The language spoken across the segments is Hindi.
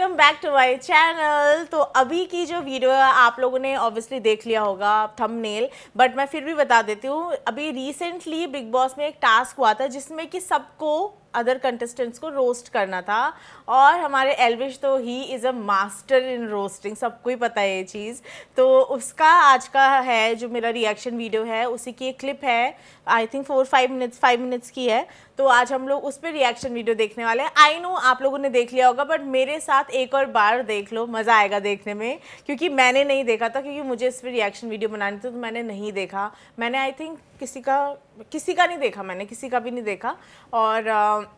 Welcome back to my channel तो अभी की जो वीडियो है आप लोगों ने ऑब्वियसली देख लिया होगा थंबनेल बट मैं फिर भी बता देती हूँ अभी रिसेंटली बिग बॉस में एक टास्क हुआ था जिसमें कि सबको अदर कंटेस्टेंट्स को रोस्ट करना था और हमारे एलविश तो he is a master in roasting सबको ही पता है ये चीज़ तो उसका आज का है जो मेरा रिएक्शन वीडियो है उसी की एक क्लिप है I think four five minutes five minutes की है तो आज हम लोग उस पर रिएक्शन वीडियो देखने वाले हैं आई नो आप लोगों ने देख लिया होगा बट मेरे साथ एक और बार देख लो मज़ा आएगा देखने में क्योंकि मैंने नहीं देखा था क्योंकि मुझे इस पर रिएक्शन वीडियो बनानी थी तो मैंने नहीं देखा मैंने आई थिंक किसी का किसी का नहीं देखा मैंने किसी का भी नहीं देखा और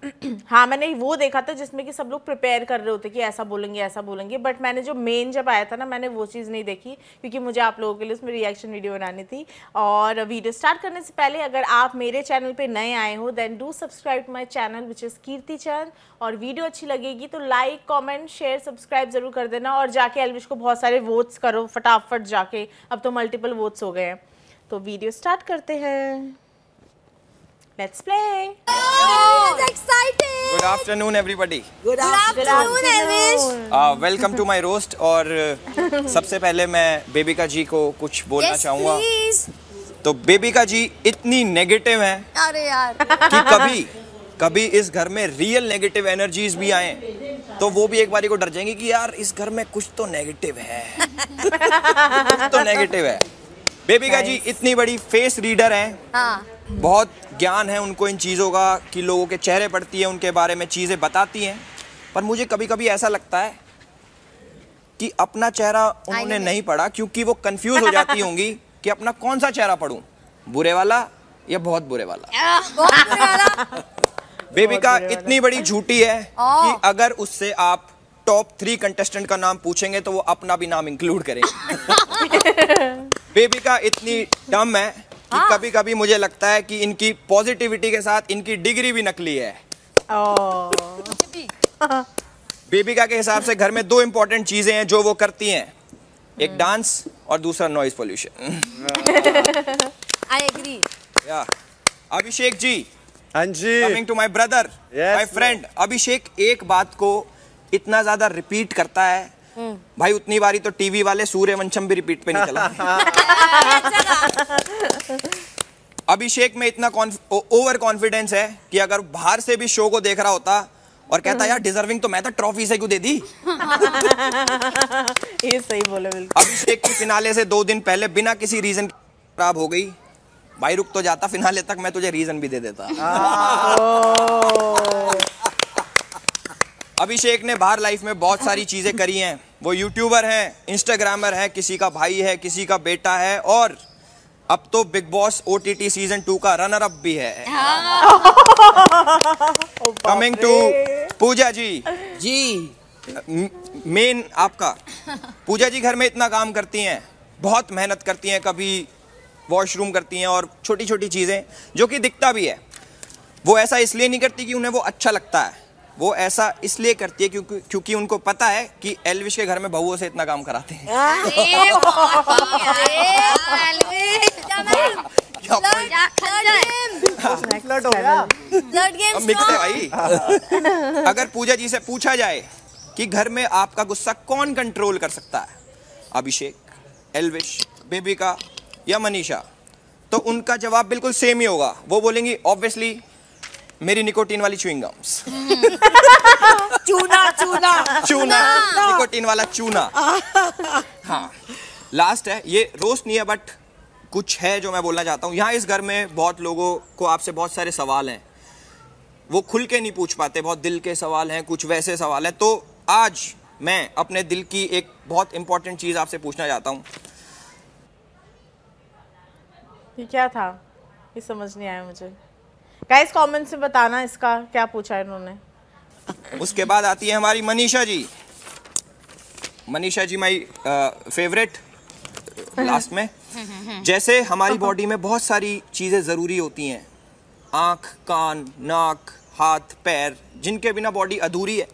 हाँ मैंने वो देखा था जिसमें कि सब लोग प्रिपेयर कर रहे होते कि ऐसा बोलेंगे ऐसा बोलेंगे बट मैंने जो मेन जब आया था ना मैंने वो चीज़ नहीं देखी क्योंकि मुझे आप लोगों के लिए उसमें रिएक्शन वीडियो बनानी थी और वीडियो स्टार्ट करने से पहले अगर आप मेरे चैनल पर नए आए हो then do subscribe to my channel which is Kirti Chand और वीडियो अच्छी लगेगी तो लाइक कॉमेंट शेयर सब्सक्राइब ज़रूर कर देना और जाके एलविश को बहुत सारे वोट्स करो फटाफट जाके अब तो मल्टीपल वोट्स हो गए हैं तो वीडियो स्टार्ट करते हैं Let's play. Oh, it's exciting. Good afternoon, everybody. Good afternoon, Elvis. Uh, welcome to my roast. और uh, सबसे पहले मैं बेबिका जी को कुछ बोलना yes, चाहूँगा तो बेबिका जी इतनी नेगेटिव हैं अरे यार कि कभी कभी इस घर में रियल नेगेटिव एनर्जीज भी आए तो वो भी एक बारी को डर जाएंगी कि यार इस घर में कुछ तो नेगेटिव है कुछ तो नेगेटिव है बेबिका जी इतनी बड़ी फेस रीडर है बहुत ज्ञान है उनको इन चीज़ों का कि लोगों के चेहरे पड़ती है उनके बारे में चीज़ें बताती हैं पर मुझे कभी कभी ऐसा लगता है कि अपना चेहरा उन्होंने नहीं पढ़ा क्योंकि वो कंफ्यूज हो जाती होंगी कि अपना कौन सा चेहरा पढ़ूं बुरे वाला या बहुत बुरे वाला बहुत बुरे वाला बेबिका इतनी बड़ी झूठी है कि अगर उससे आप टॉप थ्री कंटेस्टेंट का नाम पूछेंगे तो वो अपना भी नाम इंक्लूड करेंगे बेबिका इतनी डम है कि हाँ। कभी कभी मुझे लगता है कि इनकी पॉजिटिविटी के साथ इनकी डिग्री भी नकली है बेबिका के हिसाब से घर में दो इम्पोर्टेंट चीजें हैं जो वो करती हैं एक डांस और दूसरा नॉइज पोल्यूशन आई एग्री या अभिषेक जी हाँ जी coming to my brother my friend Abhishek एक बात को इतना ज्यादा रिपीट करता है भाई उतनी बारी तो टीवी वाले सूर्यवंशम भी रिपीट पे नहीं चला अभिषेक में इतना ओवर कॉन्फिडेंस है कि अगर बाहर से भी शो को देख रहा होता और कहता यार डिजर्विंग तो मैं था ट्रॉफी से क्यों दे दी ये सही बोले बिल्कुल अभिषेक की फिनाले से दो दिन पहले बिना किसी रीजन खराब हो गई भाई रुक तो जाता फिनाले तक मैं तुझे रीजन भी दे देता अभिषेक ने बाहर लाइफ में बहुत सारी चीज़ें करी हैं वो यूट्यूबर हैं इंस्टाग्रामर है किसी का भाई है किसी का बेटा है और अब तो Bigg Boss O T T season two का रनर अप भी है कमिंग हाँ। To Puja ji ji main आपका पूजा जी घर में इतना काम करती हैं बहुत मेहनत करती हैं कभी वॉशरूम करती हैं और छोटी छोटी चीज़ें जो कि दिखता भी है वो ऐसा इसलिए नहीं करती कि उन्हें वो अच्छा लगता है वो ऐसा इसलिए करती है क्योंकि क्योंकि उनको पता है कि एलविश के घर में बहुओं से इतना काम कराते हैं अगर पूजा जी से पूछा जाए कि घर में आपका गुस्सा कौन कंट्रोल कर सकता है अभिषेक एलविश बेबी का या मनीषा तो उनका जवाब बिल्कुल सेम ही होगा वो बोलेंगी ऑब्वियसली मेरी निकोटीन वाली चूइंग गम्स चूना चूना चूना निकोटीन वाला चूना हाँ लास्ट है ये रोस्ट नहीं है बट कुछ है जो मैं बोलना चाहता हूँ यहाँ इस घर में बहुत लोगों को आपसे बहुत सारे सवाल हैं वो खुल के नहीं पूछ पाते बहुत दिल के सवाल हैं कुछ वैसे सवाल हैं तो आज मैं अपने दिल की एक बहुत इंपॉर्टेंट चीज़ आपसे पूछना चाहता हूँ क्या था ये समझ नहीं आया मुझे गाइस कमेंट से बताना इसका क्या पूछा है इन्होंने उसके बाद आती है हमारी Manisha ji Manisha ji my favourite last में जैसे हमारी बॉडी में बहुत सारी चीज़ें ज़रूरी होती हैं आंख कान नाक हाथ पैर जिनके बिना बॉडी अधूरी है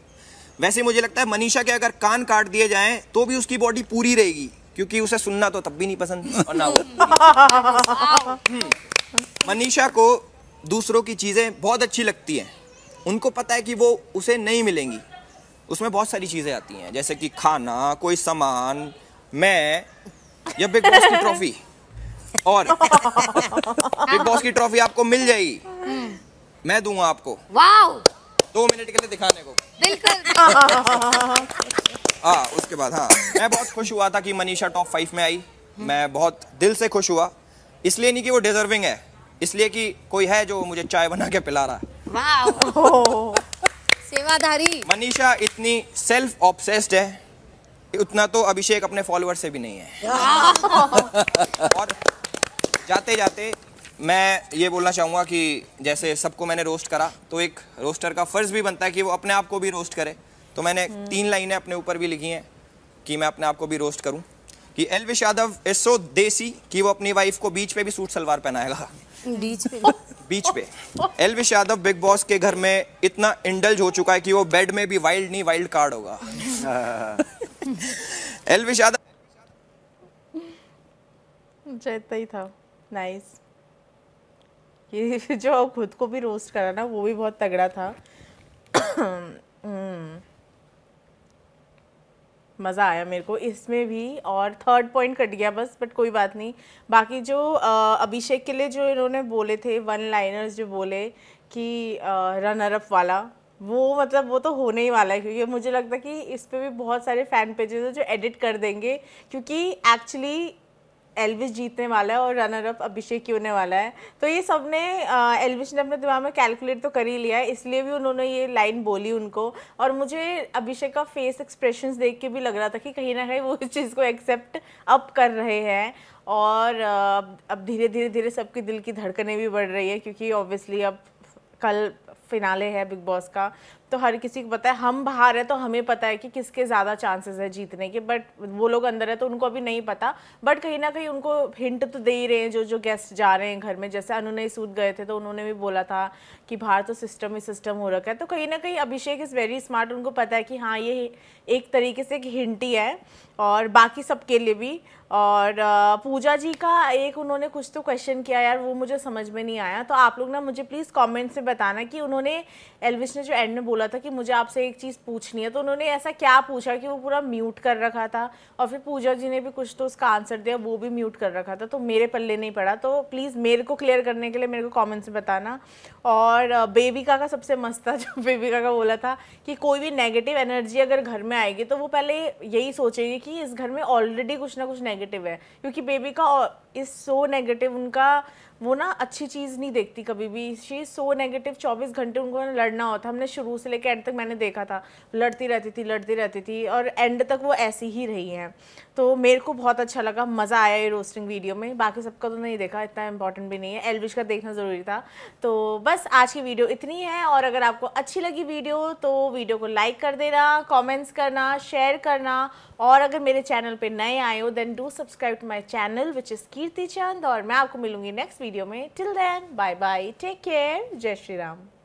वैसे मुझे लगता है मनीषा के अगर कान काट दिए जाएं तो भी उसकी बॉडी पूरी रहेगी क्योंकि उसे सुनना तो तब भी नहीं पसंद और ना मनीषा को दूसरों की चीज़ें बहुत अच्छी लगती हैं उनको पता है कि वो उसे नहीं मिलेंगी उसमें बहुत सारी चीज़ें आती हैं जैसे कि खाना कोई सामान मैं या बिग बॉस की ट्रॉफी और बिग बॉस की ट्रॉफी आपको मिल जाएगी मैं दूंगा आपको वाओ दो मिनट के लिए दिखाने को बिल्कुल हाँ उसके बाद हाँ मैं बहुत खुश हुआ था कि मनीषा टॉप फाइव में आई मैं बहुत दिल से खुश हुआ इसलिए नहीं कि वो डिजर्विंग है इसलिए कि कोई है जो मुझे चाय बना के पिला रहा है सेवाधारी मनीषा इतनी सेल्फ ऑब्सेस्ड है उतना तो अभिषेक अपने फॉलोअर से भी नहीं है और जाते जाते मैं ये बोलना चाहूँगा कि जैसे सबको मैंने रोस्ट करा तो एक रोस्टर का फ़र्ज़ भी बनता है कि वो अपने आप को भी रोस्ट करे तो मैंने हम्म। तीन लाइनें अपने ऊपर भी लिखी हैं कि मैं अपने आप को भी रोस्ट करूँ कि एलविश यादव इज सो देसी कि वो अपनी वाइफ को बीच पे भी सूट सलवार पहनाएगा बीच पे बीच पे एलविश यादव बिग बॉस के घर में इतना इंडल्ज हो चुका है कि वो बेड में भी वाइल्ड नहीं वाइल्ड कार्ड होगा एलविश यादव जैता ही था नाइस ये जो खुद को भी रोस्ट करा ना वो भी बहुत तगड़ा था हम्म। मज़ा आया मेरे को इसमें भी और थर्ड पॉइंट कट गया बस बट कोई बात नहीं बाकी जो अभिषेक के लिए जो इन्होंने बोले थे वन लाइनर्स जो बोले कि रनर अप वाला वो मतलब वो तो होने ही वाला है क्योंकि मुझे लगता है कि इस पर भी बहुत सारे फ़ैन पेजेस हैं जो एडिट कर देंगे क्योंकि एक्चुअली एलविश जीतने वाला है और रनर अप अभिषेक ही होने वाला है तो ये सब ने एलविश ने अपने दिमाग में कैलकुलेट तो कर ही लिया है इसलिए भी उन्होंने ये लाइन बोली उनको और मुझे अभिषेक का फेस एक्सप्रेशंस देख के भी लग रहा था कि कहीं ना कहीं वो इस चीज़ को एक्सेप्ट अप कर रहे हैं और अब धीरे धीरे धीरे सबके दिल की धड़कने भी बढ़ रही है क्योंकि ऑब्वियसली अब कल फिनाले है बिग बॉस का तो हर किसी को पता है हम बाहर है तो हमें पता है कि किसके ज़्यादा चांसेस है जीतने के बट वो लोग अंदर है तो उनको अभी नहीं पता बट कहीं ना कहीं उनको हिंट तो दे ही रहे हैं जो जो गेस्ट जा रहे हैं घर में जैसे अनुनय सूद गए थे तो उन्होंने भी बोला था कि बाहर तो सिस्टम ही सिस्टम हो रखा है तो कहीं ना कहीं अभिषेक इज़ वेरी स्मार्ट उनको पता है कि हाँ ये एक तरीके से एक हिंट ही है और बाकी सबके लिए भी और पूजा जी का एक उन्होंने कुछ तो क्वेश्चन किया यार वो मुझे समझ में नहीं आया तो आप लोग ना मुझे प्लीज़ कॉमेंट्स से बताना कि उन्होंने एलविश ने जो एंड में बोला बोला था कि मुझे आपसे एक चीज़ पूछनी है तो उन्होंने ऐसा क्या पूछा कि वो पूरा म्यूट कर रखा था और फिर पूजा जी ने भी कुछ तो उसका आंसर दिया वो भी म्यूट कर रखा था तो मेरे पल्ले नहीं पड़ा तो प्लीज़ मेरे को क्लियर करने के लिए मेरे को कॉमेंट्स में बताना और बेबी का का सबसे मस्त था जो बेबी का का बोला था कि कोई भी नेगेटिव एनर्जी अगर घर में आएगी तो वो पहले यही सोचेगी कि इस घर में ऑलरेडी कुछ ना कुछ नेगेटिव है क्योंकि बेबी का इज़ सो नेगेटिव उनका वो ना अच्छी चीज़ नहीं देखती कभी भी शी इज़ सो नेगेटिव चौबीस घंटे उनको लड़ना होता हमने शुरू से लेकर एंड तक मैंने देखा था लड़ती रहती थी लड़ती रहती थी और एंड तक वो ऐसी ही रही हैं तो मेरे को बहुत अच्छा लगा मज़ा आया ये रोस्टिंग वीडियो में बाकी सबका तो नहीं देखा इतना इंपॉर्टेंट भी नहीं है एलविश का देखना ज़रूरी था तो बस आज की वीडियो इतनी है और अगर आपको अच्छी लगी वीडियो तो वीडियो को लाइक कर देना कॉमेंट्स करना शेयर करना और अगर मेरे चैनल पर नए आए हो then do subscribe to my channel which is Kirti Chand और मैं आपको मिलूंगी नेक्स्ट वीडियो में till then bye bye take care जय श्री राम